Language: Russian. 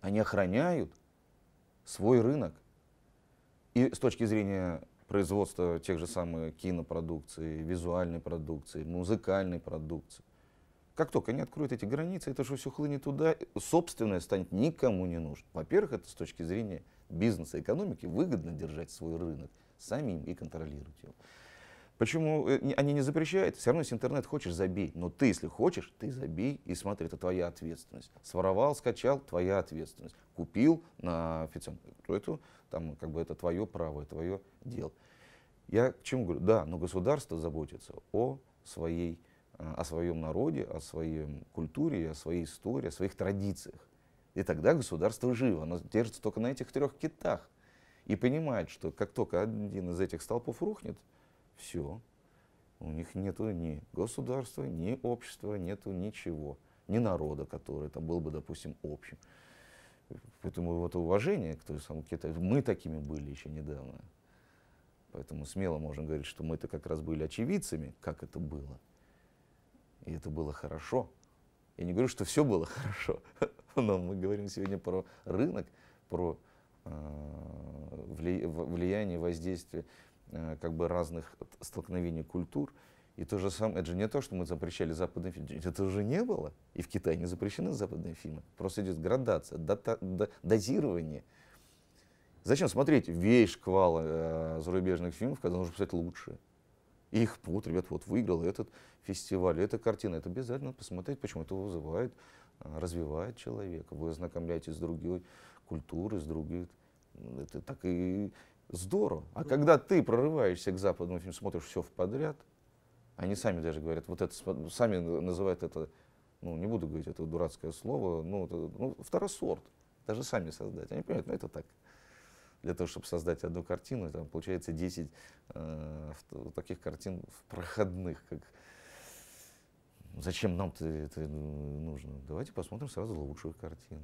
Они охраняют свой рынок. И с точки зрения производства тех же самых кинопродукции, визуальной продукции, музыкальной продукции. Как только они откроют эти границы, это же все хлынет туда, собственное станет никому не нужно. Во-первых, это с точки зрения бизнеса, экономики выгодно держать свой рынок самим и контролировать его. Почему э, они не запрещают? Все равно, если интернет хочешь, забей. Но ты, если хочешь, ты забей и смотри, это твоя ответственность. Своровал, скачал, твоя ответственность. Купил на официант, это, там, как бы это твое право, это твое дело. Я к чему говорю? Да, но государство заботится о своей э, о своем народе, о своей культуре, о своей истории, о своих традициях. И тогда государство живо, оно держится только на этих трех китах. И понимает, что как только один из этих столпов рухнет, все. У них нет ни государства, ни общества, нету ничего. Ни народа, который там был бы, допустим, общим. Поэтому вот уважение к той самой Китаю. Мы такими были еще недавно. Поэтому смело можно говорить, что мы-то как раз были очевидцами, как это было. И это было хорошо. Я не говорю, что все было хорошо, но мы говорим сегодня про рынок, про э, влияние, воздействие Э, как бы разных столкновений культур. И то же самое, это же не то, что мы запрещали западные фильмы, это уже не было. И в Китае не запрещены западные фильмы. Просто идет градация, дата, дозирование. Зачем смотреть весь шквал э, зарубежных фильмов, когда нужно писать лучшие их вот, ребят, вот выиграл этот фестиваль, эта картина. Это обязательно посмотреть, почему это вызывает, э, развивает человека. Вы ознакомляетесь с другой культурой, с другой... Это так и Здорово. А когда ты прорываешься к западному фильму, смотришь все в подряд, они сами даже говорят, вот это, сами называют это, ну, не буду говорить это дурацкое слово, ну, это, ну второсорт. Даже сами создать. Они понимают, ну, это так. Для того, чтобы создать одну картину, там получается 10 э, таких картин проходных, как зачем нам это нужно? Давайте посмотрим сразу лучшую картину.